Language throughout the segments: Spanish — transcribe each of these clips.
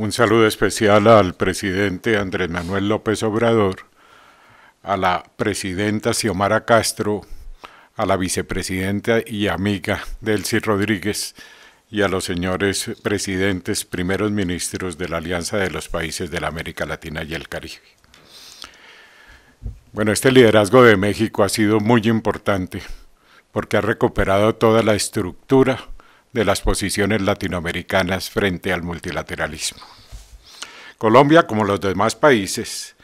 Un saludo especial al presidente Andrés Manuel López Obrador, a la presidenta Xiomara Castro, a la vicepresidenta y amiga Delcy Rodríguez y a los señores presidentes, primeros ministros de la Alianza de los Países de la América Latina y el Caribe. Bueno, este liderazgo de México ha sido muy importante porque ha recuperado toda la estructura de las posiciones latinoamericanas frente al multilateralismo. Colombia, como los demás países,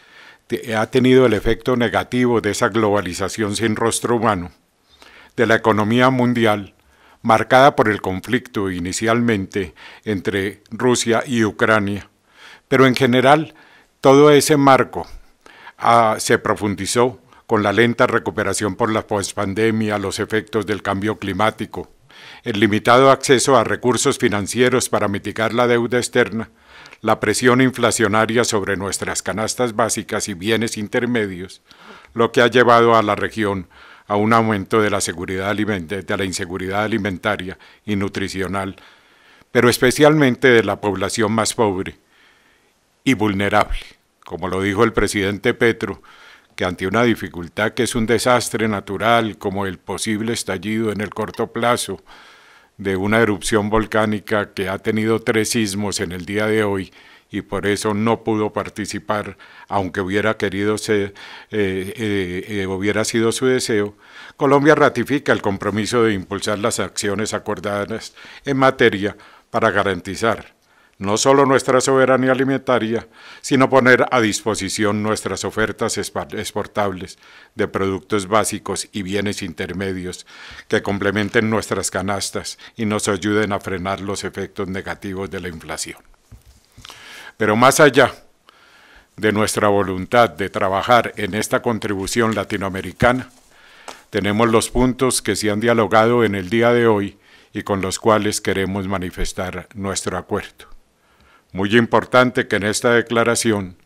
ha tenido el efecto negativo de esa globalización sin rostro humano, de la economía mundial, marcada por el conflicto inicialmente entre Rusia y Ucrania. Pero en general, todo ese marco ah, se profundizó con la lenta recuperación por la pospandemia, los efectos del cambio climático, el limitado acceso a recursos financieros para mitigar la deuda externa, la presión inflacionaria sobre nuestras canastas básicas y bienes intermedios, lo que ha llevado a la región a un aumento de la, seguridad de la inseguridad alimentaria y nutricional, pero especialmente de la población más pobre y vulnerable. Como lo dijo el presidente Petro, que ante una dificultad que es un desastre natural, como el posible estallido en el corto plazo de una erupción volcánica que ha tenido tres sismos en el día de hoy, y por eso no pudo participar, aunque hubiera querido ser, eh, eh, eh, hubiera sido su deseo, Colombia ratifica el compromiso de impulsar las acciones acordadas en materia para garantizar no solo nuestra soberanía alimentaria, sino poner a disposición nuestras ofertas exportables de productos básicos y bienes intermedios que complementen nuestras canastas y nos ayuden a frenar los efectos negativos de la inflación. Pero más allá de nuestra voluntad de trabajar en esta contribución latinoamericana, tenemos los puntos que se han dialogado en el día de hoy y con los cuales queremos manifestar nuestro acuerdo muy importante que en esta declaración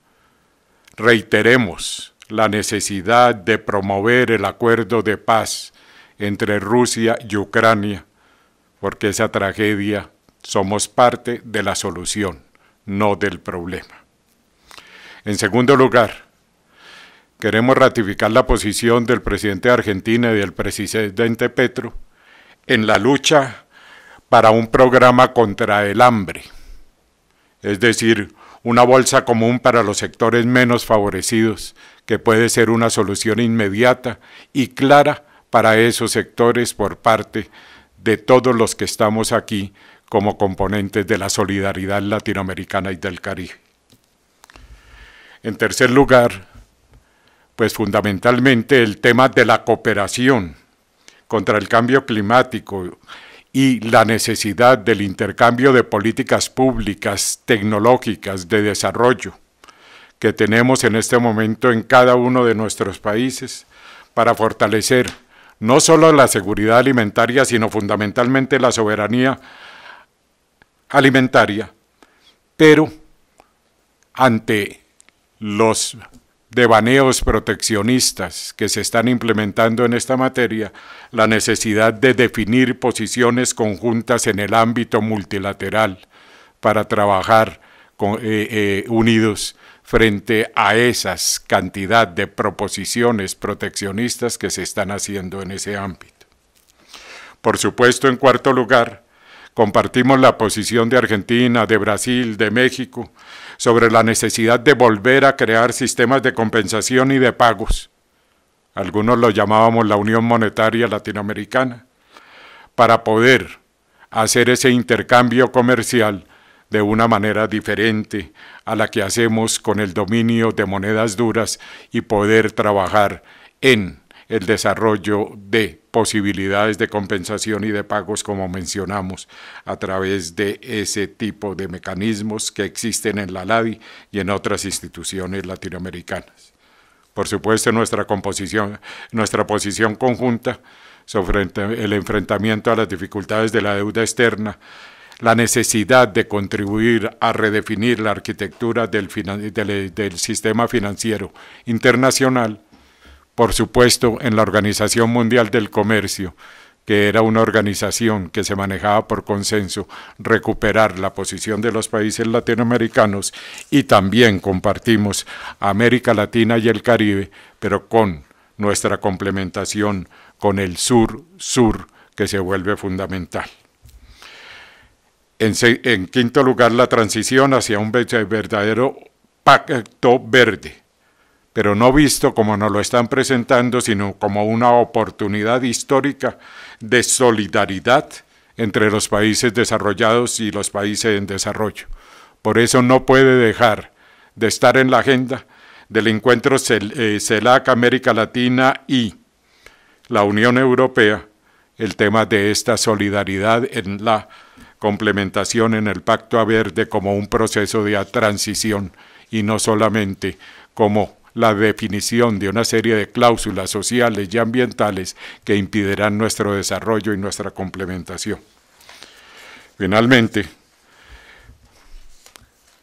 reiteremos la necesidad de promover el acuerdo de paz entre Rusia y Ucrania, porque esa tragedia somos parte de la solución, no del problema. En segundo lugar, queremos ratificar la posición del presidente de Argentina y del presidente Petro en la lucha para un programa contra el hambre es decir, una bolsa común para los sectores menos favorecidos, que puede ser una solución inmediata y clara para esos sectores por parte de todos los que estamos aquí como componentes de la solidaridad latinoamericana y del Caribe. En tercer lugar, pues fundamentalmente el tema de la cooperación contra el cambio climático y la necesidad del intercambio de políticas públicas, tecnológicas, de desarrollo que tenemos en este momento en cada uno de nuestros países para fortalecer no solo la seguridad alimentaria, sino fundamentalmente la soberanía alimentaria, pero ante los de baneos proteccionistas que se están implementando en esta materia, la necesidad de definir posiciones conjuntas en el ámbito multilateral para trabajar eh, eh, unidos frente a esas cantidad de proposiciones proteccionistas que se están haciendo en ese ámbito. Por supuesto, en cuarto lugar, Compartimos la posición de Argentina, de Brasil, de México, sobre la necesidad de volver a crear sistemas de compensación y de pagos. Algunos lo llamábamos la Unión Monetaria Latinoamericana, para poder hacer ese intercambio comercial de una manera diferente a la que hacemos con el dominio de monedas duras y poder trabajar en el desarrollo de posibilidades de compensación y de pagos, como mencionamos, a través de ese tipo de mecanismos que existen en la LADI y en otras instituciones latinoamericanas. Por supuesto, nuestra, composición, nuestra posición conjunta sobre el enfrentamiento a las dificultades de la deuda externa, la necesidad de contribuir a redefinir la arquitectura del sistema financiero internacional, por supuesto, en la Organización Mundial del Comercio, que era una organización que se manejaba por consenso, recuperar la posición de los países latinoamericanos y también compartimos América Latina y el Caribe, pero con nuestra complementación con el sur-sur que se vuelve fundamental. En, quinto lugar, la transición hacia un verdadero pacto verde pero no visto como nos lo están presentando, sino como una oportunidad histórica de solidaridad entre los países desarrollados y los países en desarrollo. Por eso no puede dejar de estar en la agenda del encuentro eh, CELAC América Latina y la Unión Europea el tema de esta solidaridad en la complementación en el Pacto Verde como un proceso de transición y no solamente como la definición de una serie de cláusulas sociales y ambientales que impedirán nuestro desarrollo y nuestra complementación. Finalmente,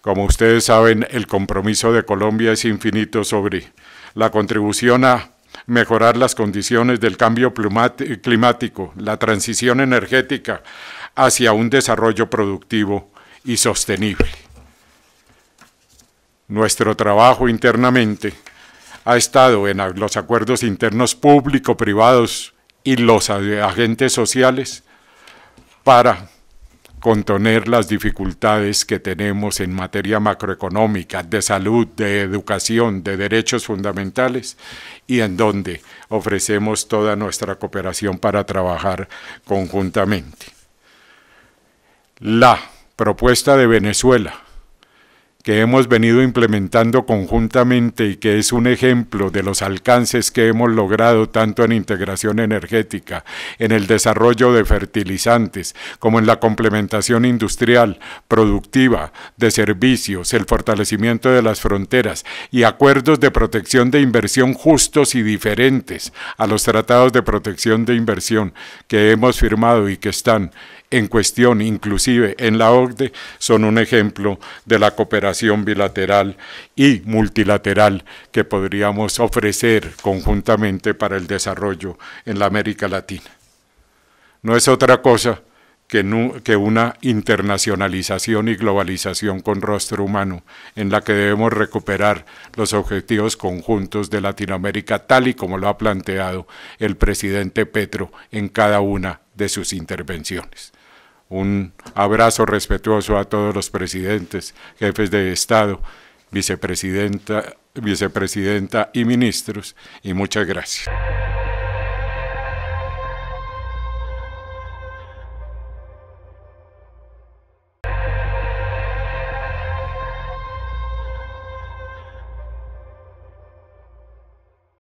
como ustedes saben, el compromiso de Colombia es infinito sobre la contribución a mejorar las condiciones del cambio climático, la transición energética hacia un desarrollo productivo y sostenible. Nuestro trabajo internamente ha estado en los acuerdos internos público-privados y los agentes sociales para contener las dificultades que tenemos en materia macroeconómica, de salud, de educación, de derechos fundamentales y en donde ofrecemos toda nuestra cooperación para trabajar conjuntamente. La propuesta de Venezuela que hemos venido implementando conjuntamente y que es un ejemplo de los alcances que hemos logrado tanto en integración energética, en el desarrollo de fertilizantes, como en la complementación industrial, productiva, de servicios, el fortalecimiento de las fronteras y acuerdos de protección de inversión justos y diferentes a los tratados de protección de inversión que hemos firmado y que están en cuestión inclusive en la OCDE, son un ejemplo de la cooperación bilateral y multilateral que podríamos ofrecer conjuntamente para el desarrollo en la América Latina. No es otra cosa que una internacionalización y globalización con rostro humano, en la que debemos recuperar los objetivos conjuntos de Latinoamérica, tal y como lo ha planteado el presidente Petro en cada una de sus intervenciones. Un abrazo respetuoso a todos los presidentes, jefes de Estado, vicepresidenta, vicepresidenta y ministros, y muchas gracias.